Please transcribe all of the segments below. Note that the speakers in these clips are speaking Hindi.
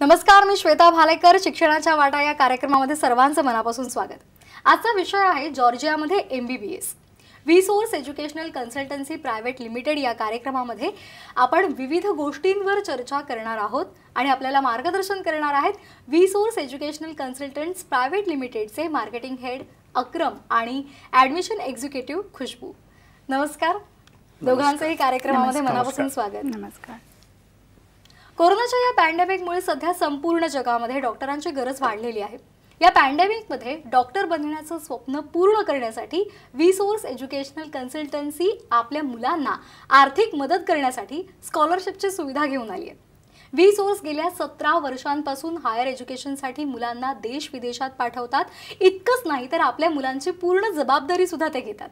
नमस्कार मी श्वेता भालेकर शिक्षणाच्या वाटा या कार्यक्रमामध्ये सर्वांचं मनापासून स्वागत आजचा विषय आहे जॉर्जियामध्ये M B B S educational consultancy private limited या कार्यक्रमामध्ये आपण विविध गोष्टींवर चर्चा करणार आहोत आणि आपल्याला मार्गदर्शन करणार आहेत सोर्स एज्युकेशनल कन्सल्टंट्स प्रायव्हेट लिमिटेडचे मार्केटिंग हेड अक्रम आणि ॲडमिशन एक्झिक्युटिव्ह खुशबू नमस्कार दोघांचंही कार्यक्रमामध्ये मनापासून स्वागत नमस्कार कोरोनाच्या या पॅन्डेमिकमुळे सध्या संपूर्ण जगामध्ये डॉक्टरांची गरज वाढलेली आहे या पॅन्डेमिकमध्ये डॉक्टर बनण्याचं स्वप्न पूर्ण करण्यासाठी सोर्स एज्युकेशनल कन्सल्टन्सी आपल्या मुलांना आर्थिक मदत करण्यासाठी स्कॉलरशिपची सुविधा घेऊन आली आहे वी सोर्स गेल्या सतरा वर्षांपासून हायर एज्युकेशनसाठी मुलांना देश विदेशात पाठवतात इतकंच नाही तर आपल्या मुलांची पूर्ण जबाबदारी सुद्धा ते घेतात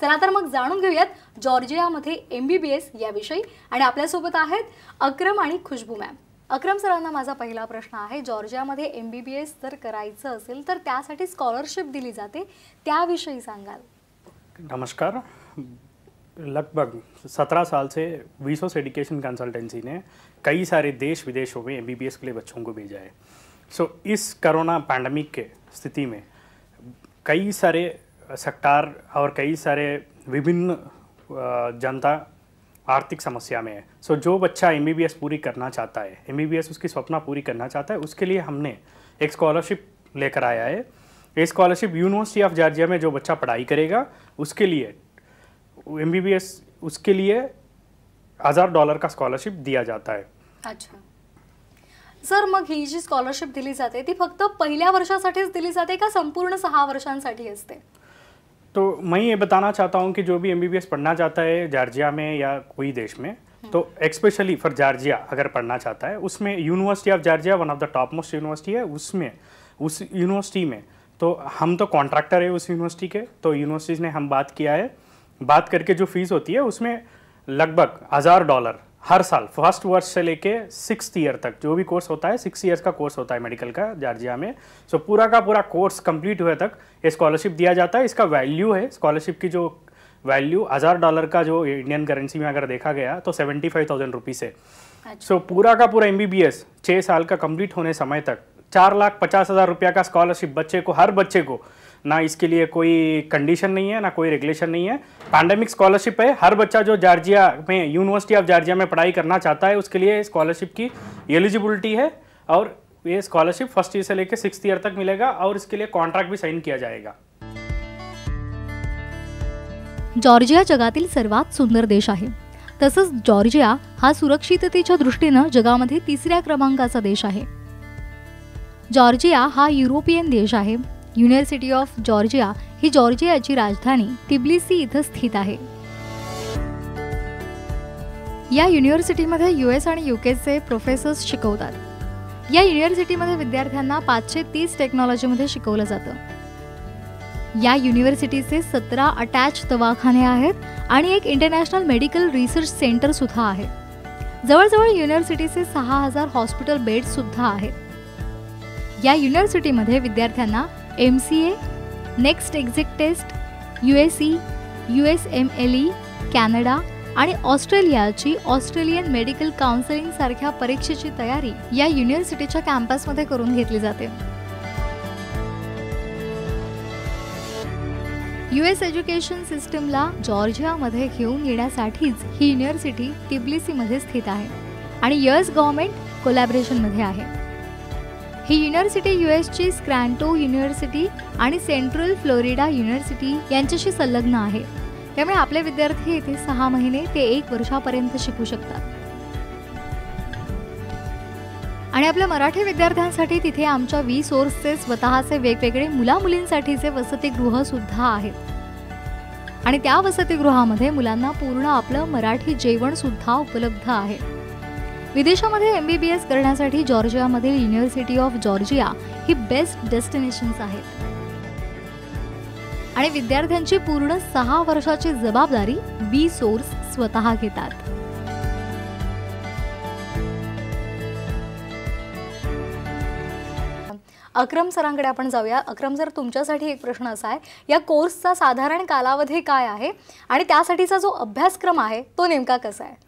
चला तर मग जाणून घेऊयात जॉर्जियामध्ये एम बी बी एस याविषयी आणि आपल्यासोबत आहेत अक्रम आणि खुशबू मॅम अक्रम सरांना माझा पहिला प्रश्न आहे जॉर्जियामध्ये एम बी बी एस जर करायचं असेल तर त्यासाठी स्कॉलरशिप दिली जाते त्याविषयी सांगाल नमस्कार लगभग सतरा साल से वीसोस कन्सल्टन्सीने कंसल्टेंसी ने कई सारे देश विदेशों में एम के लिए बच्चों को भेजा है सो so, इस कोरोना पैंडमिक के स्थिति में कई सारे सरकार और कई सारे विभिन्न जनता आर्थिक समस्या में है सो so, जो बच्चा एम पूरी करना चाहता है एम उसकी सपना पूरी करना चाहता है उसके लिए हमने एक स्कॉलरशिप लेकर आया है ये स्कॉलरशिप यूनिवर्सिटी ऑफ जॉर्जिया में जो बच्चा पढ़ाई करेगा उसके लिए एम उसके लिए हजार डॉलर का स्कॉलरशिप दिया जाता है अच्छा सर मग ही जी स्कॉलरशिप दिली जाते ती फक्त पहिल्या वर्षासाठीच दिली जाते का संपूर्ण सहा वर्षांसाठी असते तो मैं ये बताना चाहता हूँ कि जो भी एम पढ़ना चाहता है जार्जिया में या कोई देश में तो एक्स्पेशली फॉर जार्जिया अगर पढ़ना चाहता है उसमें university of Georgia one of the top most university है उसमें उस यूनिवर्सिटी में तो हम तो कॉन्ट्रैक्टर है उस यूनिवर्सिटी के तो यूनिवर्सिटीज़ ने हम बात किया है बात करके जो फीस होती है उसमें लगभग हज़ार डॉलर हर साल फर्स्ट वर्ष से लेके सिक्स ईयर तक जो भी कोर्स होता है सिक्स ईयर्स का कोर्स होता है मेडिकल का जार्जिया में सो so, पूरा का पूरा कोर्स कंप्लीट हुए तक ये स्कॉलरशिप दिया जाता है इसका वैल्यू है स्कॉलरशिप की जो वैल्यू हज़ार डॉलर का जो इंडियन करेंसी में अगर देखा गया तो सेवेंटी फाइव थाउजेंड रुपीज़ है सो अच्छा। so, पूरा का पूरा एम बी बी एस छः साल का कम्प्लीट होने समय तक चार लाख पचास हज़ार रुपया का स्कॉलरशिप बच्चे को हर बच्चे को ना इसके लिए कोई कंडीशन नहीं है ना कोई रेगुलेशन नहीं है पैंडेमिक स्कॉलरशिप है हर बच्चा जो जार्जिया में यूनिवर्सिटी ऑफ जार्जिया में पढ़ाई करना चाहता है उसके लिए स्कॉलरशिप की एलिजिबिलिटी है और ये स्कॉलरशिप फर्स्ट ईयर से लेकर सिक्स ईयर तक मिलेगा और इसके लिए कॉन्ट्रैक्ट भी साइन किया जाएगा जॉर्जिया जगातील सर्वात सुंदर देश आहे तसंच जॉर्जिया हा सुरक्षिततेच्या दृष्टीनं जगामध्ये तिसऱ्या क्रमांकाचा देश आहे जॉर्जिया हा युरोपियन देश आहे युनिव्हर्सिटी ऑफ जॉर्जिया ही जॉर्जियाची राजधानी तिब्लिसी इथं स्थित आहे या युनिव्हर्सिटीमध्ये यू एस आणि यू केचे प्रोफेसर्स शिकवतात या युनिव्हर्सिटीमध्ये विद्यार्थ्यांना पाचशे तीस टेक्नॉलॉजीमध्ये शिकवलं जातं या युनिव्हर्सिटीचे सतरा अटॅच दवाखाने आहेत आणि एक इंटरनॅशनल मेडिकल रिसर्च सेंटर सुद्धा आहे जवळजवळ युनिव्हर्सिटीचे सहा हजार हॉस्पिटल बेड सुद्धा आहेत या युनिव्हर्सिटीमध्ये विद्यार्थ्यांना M C A next exit test U S E U S M L E Canada आणि ऑस्ट्रेलियाची ऑस्ट्रेलियन मेडिकल काउन्सिलिंगसारख्या परीक्षेची तयारी या युनिव्हर्सिटीच्या कॅम्पसमध्ये करून घेतली जाते यू एस एज्युकेशन सिस्टमला जॉर्जियामध्ये घेऊन येण्यासाठीच ही युनिव्हर्सिटी टिब्लिसीमध्ये स्थित आहे आणि यस गव्हर्मेंट कोलॅबरेशनमध्ये आहे ही युनिव्हर्सिटी यू एसची स्क्रॅन्टो युनिव्हर्सिटी आणि सेंट्रल फ्लोरिडा युनिव्हर्सिटी यांच्याशी संलग्न आहे त्यामुळे आपले विद्यार्थी येथे सहा महिने ते एक वर्षापर्यंत शिकू शकतात आणि आपल्या मराठी विद्यार्थ्यांसाठी तिथे आमच्या वी सोर्सचे स्वतःचे वेगवेगळे मुला मुलींसाठीचे वसतिगृह सुद्धा आहेत आणि त्या वसतिगृहामध्ये मुलांना पूर्ण आपलं मराठी जेवण सुद्धा उपलब्ध आहे विदेशामध्ये एम बी बी एस करण्यासाठी जॉर्जियामधील युनिव्हर्सिटी ऑफ जॉर्जिया ही बेस्ट डेस्टिनेशन्स आहेत आणि विद्यार्थ्यांची पूर्ण सहा वर्षाची जबाबदारी बी सोर्स स्वतः घेतात अक्रम सरांकडे आपण जाऊया अक्रम सर तुमच्यासाठी एक प्रश्न असा आहे या कोर्सचा साधारण कालावधी काय आहे आणि त्यासाठीचा जो अभ्यासक्रम आहे तो नेमका कसा आहे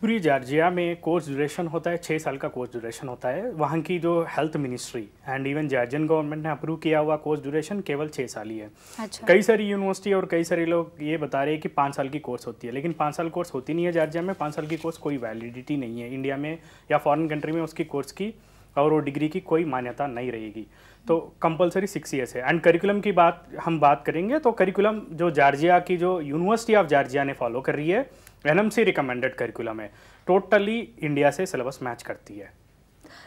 पूरी जार्जिया में कोर्स ड्यूरेशन होता है छः साल का कोर्स ड्यूरेशन होता है वहाँ की जो health ministry and even Georgian government ने अप्रूव किया हुआ कोर्स ड्यूरेशन केवल छः साल ही है अच्छा। कई सारी यूनिवर्सिटी और कई सारे लोग ये बता रहे हैं कि पाँच साल की कोर्स होती है लेकिन पाँच साल कोर्स होती नहीं है जार्जिया में पाँच साल की कोर्स कोई वैलिडिटी नहीं है इंडिया में या फॉरन कंट्री में उसकी कोर्स की और वो डिग्री की कोई मान्यता नहीं रहेगी तो कंपलसरी सिक्स ईयर्स है एंड करिकुलम की बात हम बात करेंगे तो करिकुलम जो जार्जिया की जो यूनिवर्सिटी ऑफ जार्जिया ने फॉलो कर रही है एनएमसी रिकमेंडेड करिकुलम है टोटली इंडिया से सिलेबस मैच करती है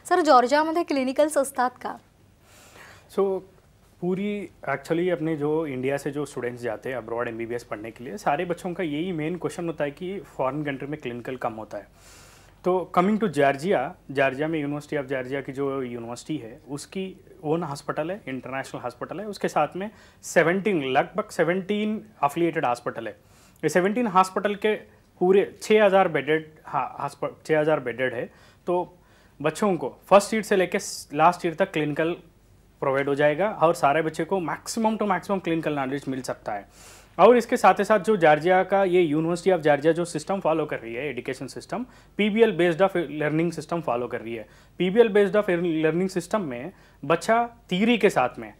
सर में क्लिनिकल्स असतात का सो so, पूरी एक्चुअली अपने जो इंडिया से जो स्टूडेंट्स जाते हैं अब्रॉड एम पढ़ने के लिए सारे बच्चों का यही मेन क्वेश्चन होता है कि फॉरेन कंट्री में क्लिनिकल कम होता है तो कमिंग टू जॉर्जिया जॉर्जिया में यूनिवर्सिटी ऑफ जॉर्जिया की जो यूनिवर्सिटी है उसकी ओन हॉस्पिटल है इंटरनेशनल हॉस्पिटल है उसके साथ में सेवनटीन लगभग सेवनटीन अफिलिएटेड हॉस्पिटल है ये सेवनटीन हॉस्पिटल के पूरे 6000 बेडेड हाँ छः हज़ार बेडेड है तो बच्चों को फर्स्ट ईयर से लेकर लास्ट ईयर तक क्लिनिकल प्रोवाइड हो जाएगा और सारे बच्चे को maximum to maximum clinical knowledge मिल सकता है और इसके साथ ही साथ जो जार्जिया का ये यूनिवर्सिटी ऑफ जार्जिया जो सिस्टम फॉलो कर रही है education system PBL based of learning system follow कर रही है PBL based of learning system में बच्चा थीरी के साथ में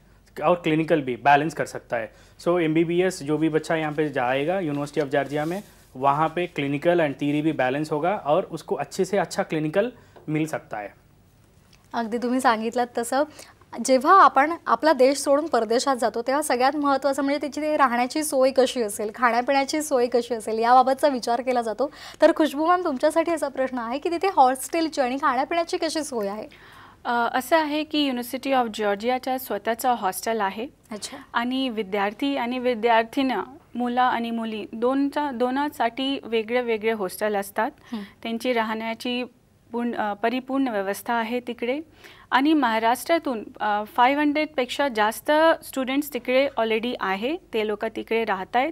और क्लिनिकल भी बैलेंस कर सकता है सो so, एमबीबीएस जो भी बच्चा यहाँ पे जाएगा यूनिवर्सिटी ऑफ जार्जिया में वहाँ पे क्लिनिकल एंड थीरी बी बॅलन्स होगा और उसको अच्छे से अच्छा क्लिनिकल मिल सकता है अगदी तुम्ही सांगितलं तसं जेव्हा आपण आपला देश सोडून परदेशात जातो तेव्हा सगळ्यात महत्त्वाचं म्हणजे तिची राहण्याची सोय कशी असेल खाण्यापिण्याची सोय कशी असेल याबाबतचा विचार केला जातो तर खुशबू मॅम तुमच्यासाठी असा प्रश्न आहे की तिथे हॉस्टेलची आणि खाण्यापिण्याची कशी सोय आहे असं आहे की युनिव्हर्सिटी ऑफ जॉर्जियाच्या स्वतःचा हॉस्टेल आहे अच्छा आणि विद्यार्थी आणि विद्यार्थीनं मुलं आणि मुली दोनचा दोनासाठी वेगळे वेगळे हॉस्टेल असतात त्यांची राहण्याची पूर्ण परिपूर्ण व्यवस्था आहे तिकडे आणि महाराष्ट्रातून फाईव्ह हंड्रेडपेक्षा जास्त स्टुडंट्स तिकडे ऑलरेडी आहे ते लोक तिकडे राहत आहेत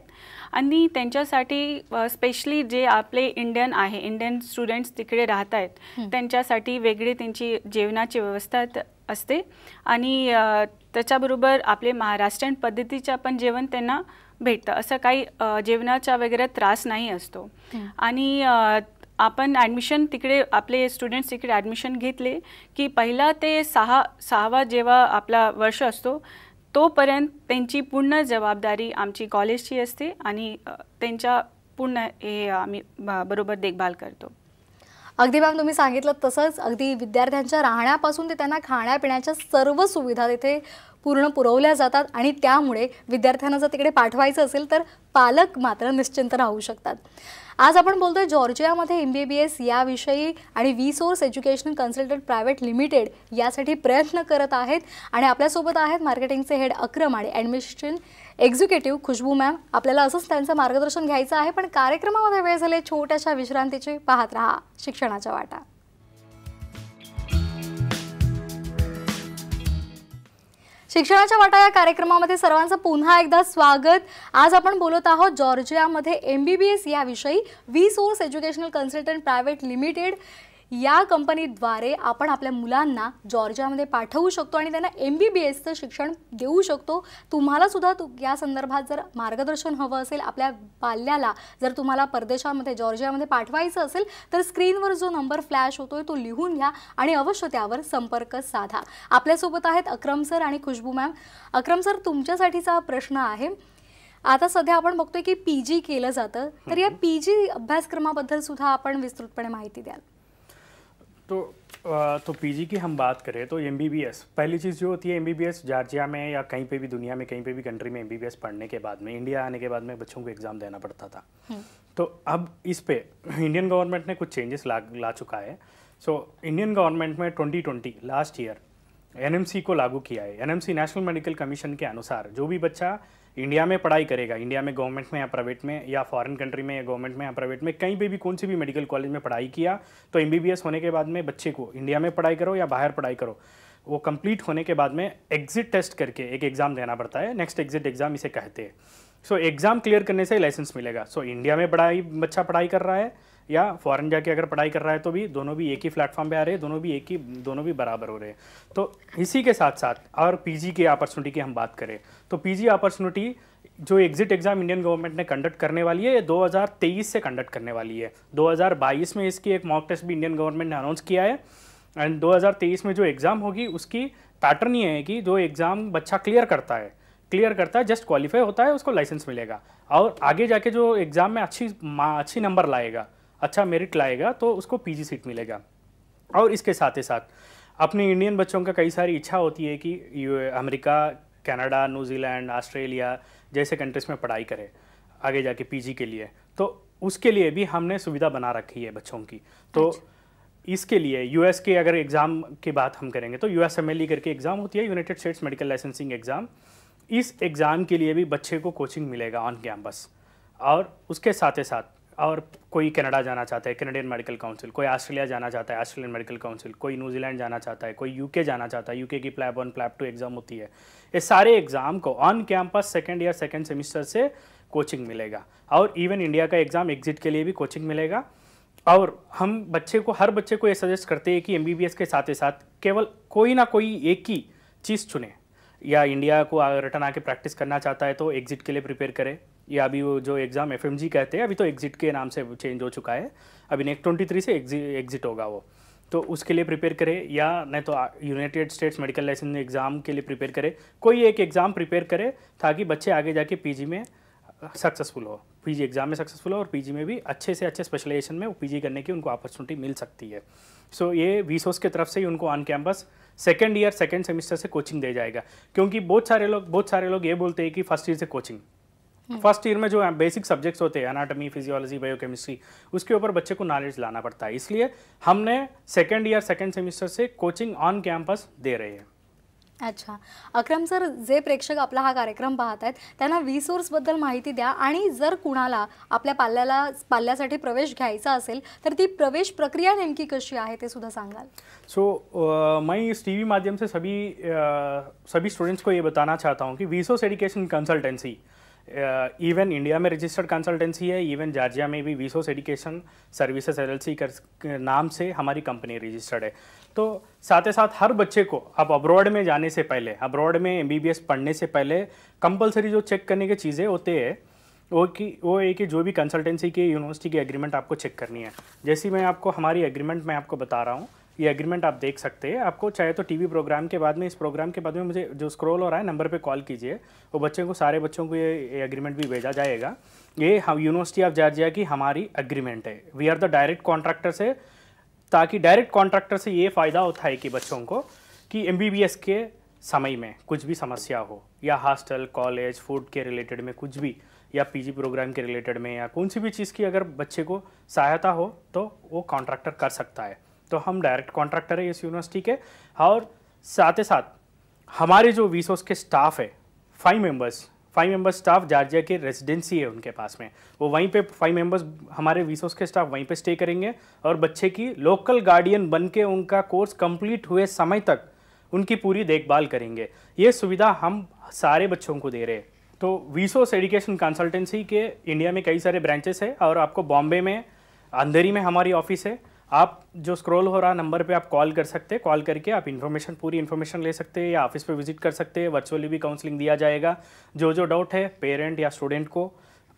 आणि त्यांच्यासाठी स्पेशली जे आपले इंडियन आहे इंडियन स्टुडंट्स तिकडे राहत आहेत त्यांच्यासाठी वेगळी त्यांची जेवणाची व्यवस्था असते आणि त्याच्याबरोबर आपले महाराष्ट्रीयन पद्धतीचं पण जेवण त्यांना भेटतं असं काही जेवणाचा वगैरे त्रास नाही असतो आणि आपण ॲडमिशन तिकडे आपले स्टुडंट्स तिकडे ॲडमिशन घेतले की पहिला ते सहा सहावा जेव्हा आपला वर्ष असतो तोपर्यंत त्यांची पूर्ण जबाबदारी आमची कॉलेजची असते आणि त्यांच्या पूर्ण हे आम्ही बरोबर देखभाल करतो अगदी मॅम तुम्ही सांगितलं तसंच अगदी विद्यार्थ्यांच्या राहण्यापासून ते त्यांना खाण्यापिण्याच्या सर्व सुविधा तिथे पूर्ण पुरवल्या जातात आणि त्यामुळे विद्यार्थ्यांना जर तिकडे पाठवायचं असेल तर पालक मात्र निश्चिंत राहू शकतात आज आपण बोलतोय जॉर्जियामध्ये एम बी बी एस याविषयी आणि V source education consultant private limited यासाठी प्रयत्न करत आहेत आणि आपल्यासोबत आहेत मार्केटिंगचे हेड अक्रम आणि ॲडमिनिस्ट्रेशन एक्झिक्युटिव्ह खुशबू मॅम आपल्याला असंच त्यांचं मार्गदर्शन घ्यायचं आहे पण कार्यक्रमामध्ये वेळ झाले छोट्याशा विश्रांतीची पाहत रहा शिक्षणाच्या वाटा शिक्षणाच्या वाटा या कार्यक्रमामध्ये सर्वांचं पुन्हा एकदा स्वागत आज आपण बोलत आहोत जॉर्जियामध्ये एम बी बी एस याविषयी V source educational consultant private limited या कंपनीद्वारे आपण आपल्या मुलांना जॉर्जियामध्ये पाठवू शकतो आणि त्यांना एम बी बी एसचं शिक्षण देऊ शकतो तुम्हालासुद्धा तु या संदर्भात जर मार्गदर्शन हवं असेल आपल्या बाल्याला जर तुम्हाला परदेशामध्ये जॉर्जियामध्ये पाठवायचं असेल तर स्क्रीनवर जो नंबर फ्लॅश होतोय तो लिहून घ्या आणि अवश्य त्यावर संपर्क साधा आपल्यासोबत आहेत अक्रम सर आणि खुशबू मॅम अक्रम सर तुमच्यासाठीचा प्रश्न आहे आता सध्या आपण बघतोय की पी जी केलं जातं तर या पी जी अभ्यासक्रमाबद्दल सुद्धा आपण विस्तृतपणे माहिती द्याल तो तो पीजी की हम बात करें तो एम पहली चीज़ जो होती है एम जॉर्जिया में या कहीं पे भी दुनिया में कहीं पे भी कंट्री में एम पढ़ने के बाद में इंडिया आने के बाद में बच्चों को एग्ज़ाम देना पड़ता था हम्म। तो अब इस पे इंडियन गवर्नमेंट ने कुछ चेंजेस ला ला चुका है सो इंडियन गवर्नमेंट में ट्वेंटी लास्ट ईयर एन को लागू किया है एन नेशनल मेडिकल कमीशन के अनुसार जो भी बच्चा इंडिया में पढ़ाई करेगा इंडिया में गवर्नमेंट में या प्राइवेट में या फॉरेन कंट्री में या गवर्नमेंट में या प्राइवेट में कहीं पे भी कौन से भी मेडिकल कॉलेज में पढ़ाई किया तो एम होने के बाद में बच्चे को इंडिया में पढ़ाई करो या बाहर पढ़ाई करो वो कंप्लीट होने के बाद में एग्जिट टेस्ट करके एक एग्ज़ाम देना पड़ता है नेक्स्ट एग्जिट एग्ज़ाम इसे कहते हैं सो एग्ज़ाम क्लियर करने से लाइसेंस मिलेगा सो so, इंडिया में पढ़ाई बच्चा पढ़ाई कर रहा है या फ़ॉरन जाके अगर पढ़ाई कर रहा है तो भी दोनों भी एक ही प्लेटफॉर्म पे आ रहे हैं दोनों भी एक ही दोनों भी बराबर हो रहे हैं तो इसी के साथ साथ और पीजी के अपॉर्चुनिटी की हम बात करें तो पीजी अपॉर्चुनिटी जो एग्जिट एग्ज़ाम इंडियन गवर्नमेंट ने कंडक्ट करने वाली है ये 2023 से कंडक्ट करने वाली है 2022 में इसकी एक मॉक टेस्ट भी इंडियन गवर्नमेंट ने अनाउंस किया है एंड 2023 में जो एग्ज़ाम होगी उसकी पैटर्न ये है कि जो एग्ज़ाम बच्चा क्लियर करता है क्लियर करता है जस्ट क्वालिफाई होता है उसको लाइसेंस मिलेगा और आगे जाके जो एग्ज़ाम में अच्छी अच्छी नंबर लाएगा अच्छा मेरिट लाएगा तो उसको पीजी सीट मिलेगा और इसके साथ ही साथ अपने इंडियन बच्चों का कई सारी इच्छा होती है कि अमेरिका कनाडा न्यूजीलैंड ऑस्ट्रेलिया जैसे कंट्रीज़ में पढ़ाई करे आगे जाके पीजी के लिए तो उसके लिए भी हमने सुविधा बना रखी है बच्चों की तो अच्छा। इसके लिए यूएस के अगर एग्ज़ाम की बात हम करेंगे तो U S M L E करके एग्ज़ाम होती है United States medical licensing exam इस एग्ज़ाम के लिए भी बच्चे को कोचिंग मिलेगा ऑन कैंपस और उसके साथ ही साथ और कोई कनाडा जाना चाहता है कनेडियन मेडिकल काउंसिल कोई ऑस्ट्रेलिया जाना चाहता है ऑस्ट्रेलियन मेडिकल काउंसिल कोई न्यूजीलैंड जाना चाहता है कोई यूके जाना चाहता है यूके की PLAB one PLAB two exam होती है ये सारे एग्ज़ाम को on campus second year second semester से कोचिंग मिलेगा और इवन इंडिया का एग्ज़ाम एग्जिट के लिए भी कोचिंग मिलेगा और हम बच्चे को हर बच्चे को ये सजेस्ट करते हैं कि एम के साथ ही साथ केवल कोई ना कोई एक ही चीज़ चुने या इंडिया को रिटर्न आके प्रैक्टिस करना चाहता है तो एग्जिट के लिए प्रिपेयर करें या अभी वो जो एग्ज़ाम एफ कहते हैं अभी तो एग्ज़िट के नाम से चेंज हो चुका है अभी नेक्स्ट ट्वेंटी से एग्ज़िट होगा वो तो उसके लिए प्रिपेयर करें या नहीं तो United States medical license exam के लिए प्रिपेयर करें कोई एक एग्ज़ाम प्रिपेयर करें ताकि बच्चे आगे जाके पीजी में सक्सेसफुल हो पीजी एग्ज़ाम में सक्सेसफुल हो और पीजी में भी अच्छे से अच्छे स्पेशलाइजेशन में पीजी करने की उनको अपॉर्चुनिटी मिल सकती है सो so, ये वीसोस के तरफ से ही उनको on campus second year second semester से कोचिंग दे जाएगा क्योंकि बहुत सारे लोग बहुत सारे लोग ये बोलते हैं कि फर्स्ट ईयर से कोचिंग फर्स्ट हम्म। ईयर में जो बेसिक सब्जेक्ट्स होते हैं एनाटॉमी फिजियोलॉजी बायोकेमिस्ट्री उसके ऊपर बच्चे को नॉलेज लाना पड़ता है इसलिए हमने सेकेंड ईयर सेकेंड सेमिस्टर से कोचिंग ऑन कैंपस दे रहे हैं अच्छा अक्रम सर जे प्रेक्षक आपला हा कार्यक्रम पाहत आहेत त्यांना व्ही माहिती द्या आणि जर कुणाला आपल्या पाल्याला पाल्यासाठी प्रवेश घ्यायचा असेल तर ती प्रवेश प्रक्रिया नेमकी कशी आहे ते सुद्धा सांगाल सो so, uh, मैं इस टी माध्यम से सभी uh, सभी स्टूडेंट्स को ये बताना चाहता हूँ कि V source education consultancy even uh, India में रजिस्टर्ड कंसल्टेंसी है इवन जार्जिया में भी वीसोस एजुकेशन सर्विसेज एल नाम से हमारी कंपनी रजिस्टर्ड है तो साथ ही साथ हर बच्चे को अब अब्रॉड में जाने से पहले अब्रॉड में एम पढ़ने से पहले कंपलसरी जो चेक करने की चीज़ें होते है वो कि वो है कि जो भी कंसल्टेंसी की यूनिवर्सिटी की एग्रीमेंट आपको चेक करनी है जैसी मैं आपको हमारी एग्रीमेंट मैं आपको बता रहा हूँ ये अग्रीमेंट आप देख सकते हैं आपको चाहे तो टीवी प्रोग्राम के बाद में इस प्रोग्राम के बाद में मुझे जो स्क्रॉल हो रहा है नंबर पे कॉल कीजिए वो बच्चों को सारे बच्चों को ये अग्रीमेंट भी भेजा जाएगा ये हम यूनिवर्सिटी ऑफ जार्जिया की हमारी अग्रीमेंट है we are the direct contractor से ताकि डायरेक्ट कॉन्ट्रैक्टर से ये फ़ायदा होता है कि बच्चों को कि एम के समय में कुछ भी समस्या हो या हॉस्टल कॉलेज फूड के रिलेटेड में कुछ भी या पीजी प्रोग्राम के रिलेटेड में या कौन सी भी चीज़ की अगर बच्चे को सहायता हो तो वो कॉन्ट्रैक्टर कर सकता है तो हम डायरेक्ट कॉन्ट्रैक्टर है इस यूनिवर्सिटी के और साथ ही साथ हमारे जो वीसोस के स्टाफ है five members five members staff Georgia के रेजिडेंसी है उनके पास में वो वहीं पे फाइव मेंबर्स हमारे विसोस के स्टाफ वहीं पे स्टे करेंगे और बच्चे की लोकल गार्डियन बन के उनका कोर्स कंप्लीट हुए समय तक उनकी पूरी देखभाल करेंगे ये सुविधा हम सारे बच्चों को दे रहे हैं तो वीसोस एजुकेशन कंसल्टेंसी के इंडिया में कई सारे ब्रांचेस है और आपको बॉम्बे में अंधेरी में हमारी ऑफिस है आप जो स्क्रॉल हो रहा नंबर पे आप कॉल कर सकते हैं कॉल करके आप इन्फॉर्मेशन पूरी इन्फॉर्मेशन ले सकते हैं या ऑफिस पे विजिट कर सकते हैं वर्चुअली भी काउंसलिंग दिया जाएगा जो जो डाउट है पेरेंट या स्टूडेंट को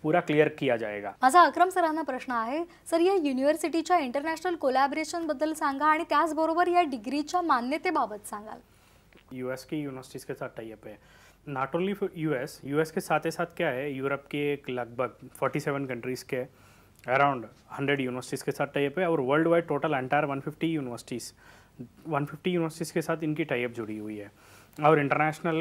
पूरा क्लियर किया जाएगा माझा अक्रम सरांना प्रश्न आहे सर या युनिव्हर्सिटीच्या इंटरनॅशनल कोलॅबरेशनबद्दल सांगा आणि त्याचबरोबर या डिग्रीच्या मान्यतेबाबत सांगाल यू एस की यूनिवर्सिटीज़ के साथ टाइप है not only for U S U S के साथ ही साथ क्या है यूरोप के एक लगभग फोर्टी सेवन कंट्रीज़ के अराउंड हंड्रेड यूनिवर्सिटीज़ के साथ टाइप है और world wide total entire fifty universities one fifty universities के साथ इनकी टाइप जुड़ी हुई है और इंटरनेशनल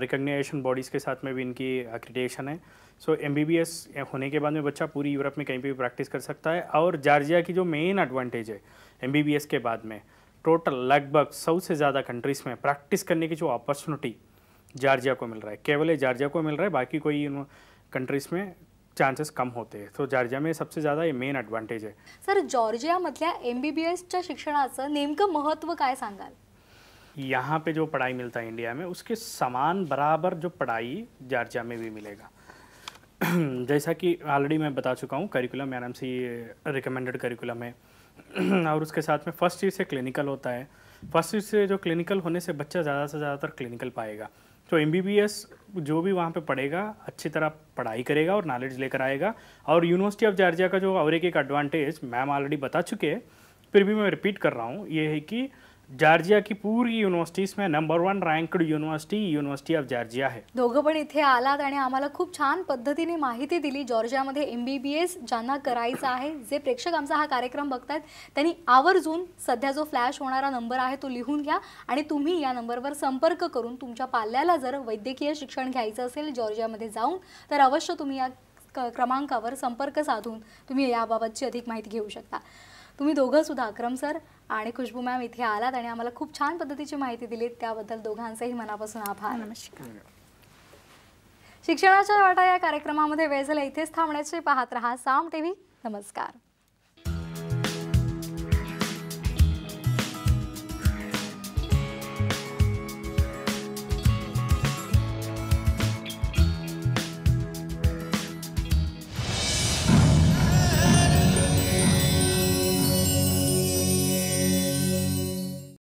रिकग्नाइजेशन बॉडीज़ के साथ में भी इनकी अक्रिटेशन है so M B B S होने के बाद में बच्चा पूरी यूरोप में कहीं पर भी प्रैक्टिस कर सकता है और जार्जिया की जो मेन एडवांटेज है एम बी बी एस के बाद में टोटल लगभग सौ से ज़्यादा कंट्रीज़ में प्रैक्टिस करने की जो अपॉर्चुनिटी जार्जिया को मिल रहा है केवल जार्जिया को मिल रहा है बाकी कोई कंट्रीज़ में चांसेस कम होते हैं तो जॉर्जिया में सबसे ज़्यादा ये मेन एडवांटेज है सर मतलब एम बी बी एस शिक्षणाचं नेमकं महत्व का यहाँ पे जो पढ़ाई मिलता है इंडिया में उसके समान बराबर जो पढ़ाई जॉर्जिया में भी मिलेगा जैसा कि ऑलरेडी मैं बता चुका हूँ curriculum N M C recommended curriculum है और उसके साथ में फ़र्स्ट ईयर से क्लिनिकल होता है फर्स्ट ईयर से जो क्लिनिकल होने से बच्चा ज़्यादा से ज़्यादातर क्लिनिकल पाएगा तो एम जो भी वहाँ पे पढ़ेगा अच्छी तरह पढ़ाई करेगा और नॉलेज लेकर आएगा और यूनिवर्सिटी ऑफ जार्जिया का जो और एक एडवांटेज मैम ऑलरेडी बता चुके हैं फिर भी मैं रिपीट कर रहा हूँ ये है कि जॉर्जिया की पूरी युनिव्हर्सिटीज में number one ranked university university of Georgia आहे दोघं पण इथे आलात आणि आम्हाला खूप छान पद्धतीने माहिती दिली जॉर्जियामध्ये एम बी बी एस ज्यांना करायचं आहे जे प्रेक्षक आमचा हा कार्यक्रम बघतात त्यांनी आवर्जून सध्या जो फ्लॅश होणारा नंबर आहे तो लिहून घ्या आणि तुम्ही या नंबरवर संपर्क करून तुमच्या पाल्याला जर वैद्यकीय शिक्षण घ्यायचं असेल जॉर्जियामध्ये जाऊन तर अवश्य तुम्ही या क्रमांकावर संपर्क साधून तुम्ही याबाबतची अधिक माहिती घेऊ शकता तुम्ही सुद्धा अक्रम सर आणि खुशबू मॅम इथे आलात आणि आम्हाला खूप छान पद्धतीची माहिती दिली त्याबद्दल दोघांचंही मनापासून आभार नमस्कार शिक्षणाच्या वाटा या कार्यक्रमामध्ये वेळ झाला इथेच थांबण्याचे पाहत रहा साम टीव्ही नमस्कार